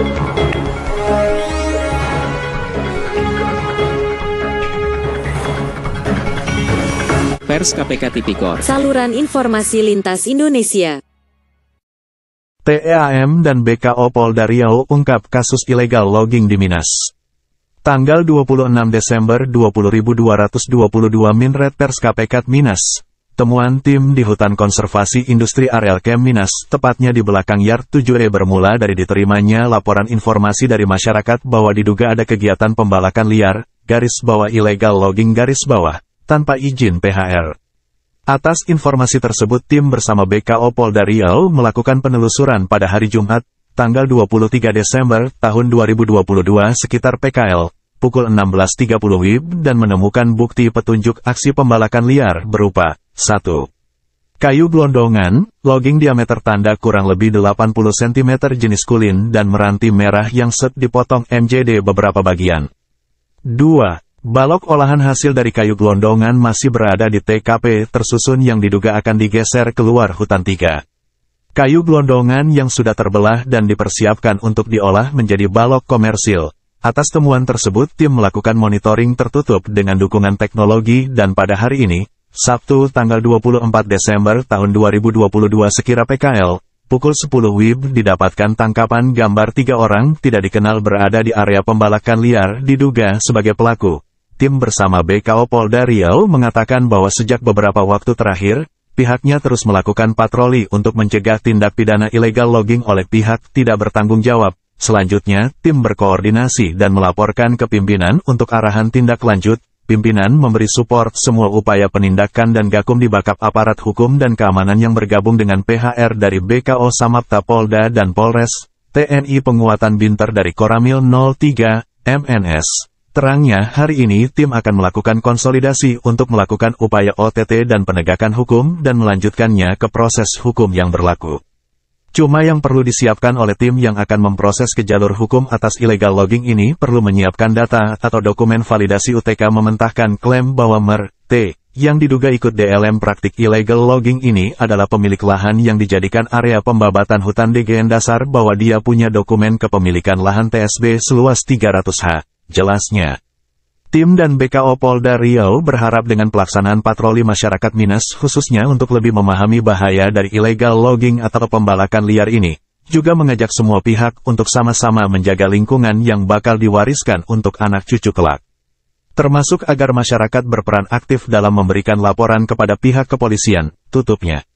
Pers KPK Tipikor. Saluran informasi lintas Indonesia. TEAM dan BKO Polda Riau ungkap kasus ilegal logging di Minas. Tanggal 26 Desember 2022 Minret Pers KPK Minas, Temuan tim di hutan konservasi industri areal Kem Minas, tepatnya di belakang Yard 7E bermula dari diterimanya laporan informasi dari masyarakat bahwa diduga ada kegiatan pembalakan liar, garis bawah ilegal logging garis bawah, tanpa izin PHR. Atas informasi tersebut tim bersama BKO Polda Riau melakukan penelusuran pada hari Jumat, tanggal 23 Desember tahun 2022 sekitar PKL, pukul 16.30 WIB dan menemukan bukti petunjuk aksi pembalakan liar berupa 1. Kayu gelondongan, logging diameter tanda kurang lebih 80 cm jenis kulin dan meranti merah yang set dipotong MJD beberapa bagian. 2. Balok olahan hasil dari kayu gelondongan masih berada di TKP tersusun yang diduga akan digeser keluar hutan 3. Kayu gelondongan yang sudah terbelah dan dipersiapkan untuk diolah menjadi balok komersil. Atas temuan tersebut tim melakukan monitoring tertutup dengan dukungan teknologi dan pada hari ini, Sabtu tanggal 24 Desember tahun 2022 sekira PKL, pukul 10 WIB didapatkan tangkapan gambar tiga orang tidak dikenal berada di area pembalakan liar diduga sebagai pelaku. Tim bersama BKO Polda Riau mengatakan bahwa sejak beberapa waktu terakhir, pihaknya terus melakukan patroli untuk mencegah tindak pidana ilegal logging oleh pihak tidak bertanggung jawab. Selanjutnya, tim berkoordinasi dan melaporkan ke pimpinan untuk arahan tindak lanjut, pimpinan memberi support semua upaya penindakan dan gakum di bakap aparat hukum dan keamanan yang bergabung dengan PHR dari BKO Samapta Polda dan Polres, TNI penguatan binter dari Koramil 03, MNS. Terangnya, hari ini tim akan melakukan konsolidasi untuk melakukan upaya OTT dan penegakan hukum dan melanjutkannya ke proses hukum yang berlaku. Cuma yang perlu disiapkan oleh tim yang akan memproses ke jalur hukum atas illegal logging ini perlu menyiapkan data atau dokumen validasi UTK mementahkan klaim bahwa Mer, T, yang diduga ikut DLM praktik illegal logging ini adalah pemilik lahan yang dijadikan area pembabatan hutan DGN dasar bahwa dia punya dokumen kepemilikan lahan TSB seluas 300 ha. Jelasnya, Tim dan BKO Polda Riau berharap dengan pelaksanaan patroli masyarakat Minas khususnya untuk lebih memahami bahaya dari ilegal logging atau pembalakan liar ini, juga mengajak semua pihak untuk sama-sama menjaga lingkungan yang bakal diwariskan untuk anak cucu kelak. Termasuk agar masyarakat berperan aktif dalam memberikan laporan kepada pihak kepolisian, tutupnya.